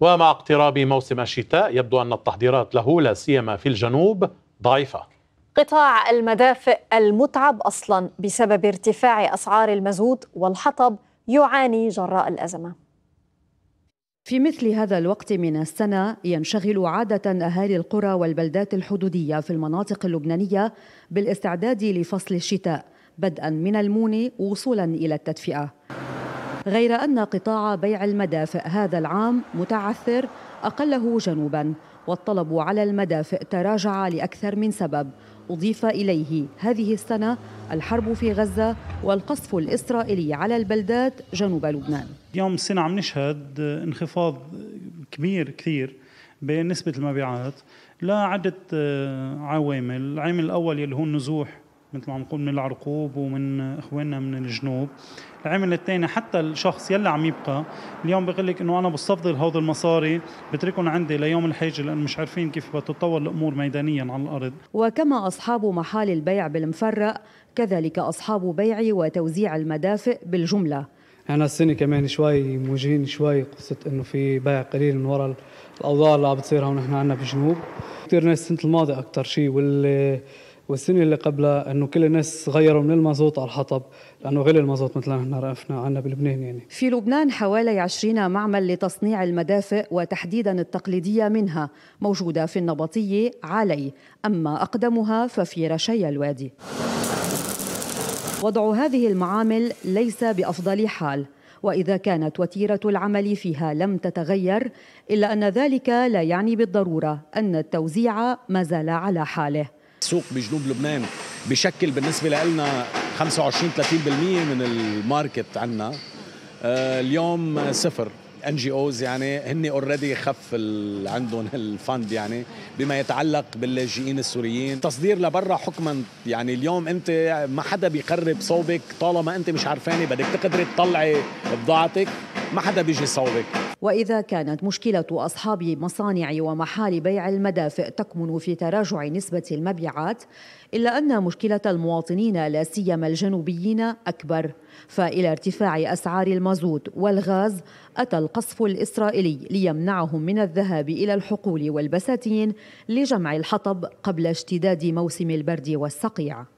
ومع اقتراب موسم الشتاء يبدو أن التحضيرات له لا سيما في الجنوب ضعيفة قطاع المدافئ المتعب أصلا بسبب ارتفاع أسعار المازوت والحطب يعاني جراء الأزمة في مثل هذا الوقت من السنة ينشغل عادة أهالي القرى والبلدات الحدودية في المناطق اللبنانية بالاستعداد لفصل الشتاء بدءا من المون وصولا إلى التدفئة غير أن قطاع بيع المدافئ هذا العام متعثر أقله جنوبا والطلب على المدافئ تراجع لأكثر من سبب أضيف إليه هذه السنة الحرب في غزة والقصف الإسرائيلي على البلدات جنوب لبنان اليوم السنة عم نشهد انخفاض كبير كثير بنسبة المبيعات لعدة عوامل العامل الأول اللي هو النزوح مثل ما عم نقول من العرقوب ومن اخواننا من الجنوب العامل الثاني حتى الشخص يلي عم يبقى اليوم بقول لك انه انا بستفضل هودي المصاري بتركهم عندي ليوم الحاجه لانه مش عارفين كيف بتتطور الامور ميدانيا على الارض وكما اصحاب محال البيع بالمفرق كذلك اصحاب بيع وتوزيع المدافئ بالجمله احنا السنه كمان شوي موجهين شوي قصه انه في بيع قليل من وراء الاوضاع اللي عم بتصير هون نحن عندنا بالجنوب كثير ناس السنه الماضيه اكثر شيء وال والسنه اللي قبلها انه كل الناس غيروا من المازوت على الحطب لانه غلي المازوت مثل ما نحن رافنا عنا بلبنان يعني في لبنان حوالي 20 معمل لتصنيع المدافئ وتحديدا التقليديه منها موجوده في النبطيه علي اما اقدمها ففي رشيا الوادي وضع هذه المعامل ليس بافضل حال واذا كانت وتيره العمل فيها لم تتغير الا ان ذلك لا يعني بالضروره ان التوزيع ما زال على حاله سوق بجنوب لبنان بشكل بالنسبه لنا 25 30% من الماركت عندنا آه، اليوم صفر ان جي اوز يعني هن اوريدي خف عندهم الفند يعني بما يتعلق باللاجئين السوريين تصدير لبرا حكما يعني اليوم انت ما حدا بيقرب صوبك طالما انت مش عارفاني بدك تقدري تطلعي بضاعتك ما حدا بيجي يصوبك وإذا كانت مشكلة أصحاب مصانع ومحال بيع المدافئ تكمن في تراجع نسبة المبيعات إلا أن مشكلة المواطنين لا سيما الجنوبيين أكبر فإلى ارتفاع أسعار المازوت والغاز أتى القصف الإسرائيلي ليمنعهم من الذهاب إلى الحقول والبساتين لجمع الحطب قبل اشتداد موسم البرد والصقيع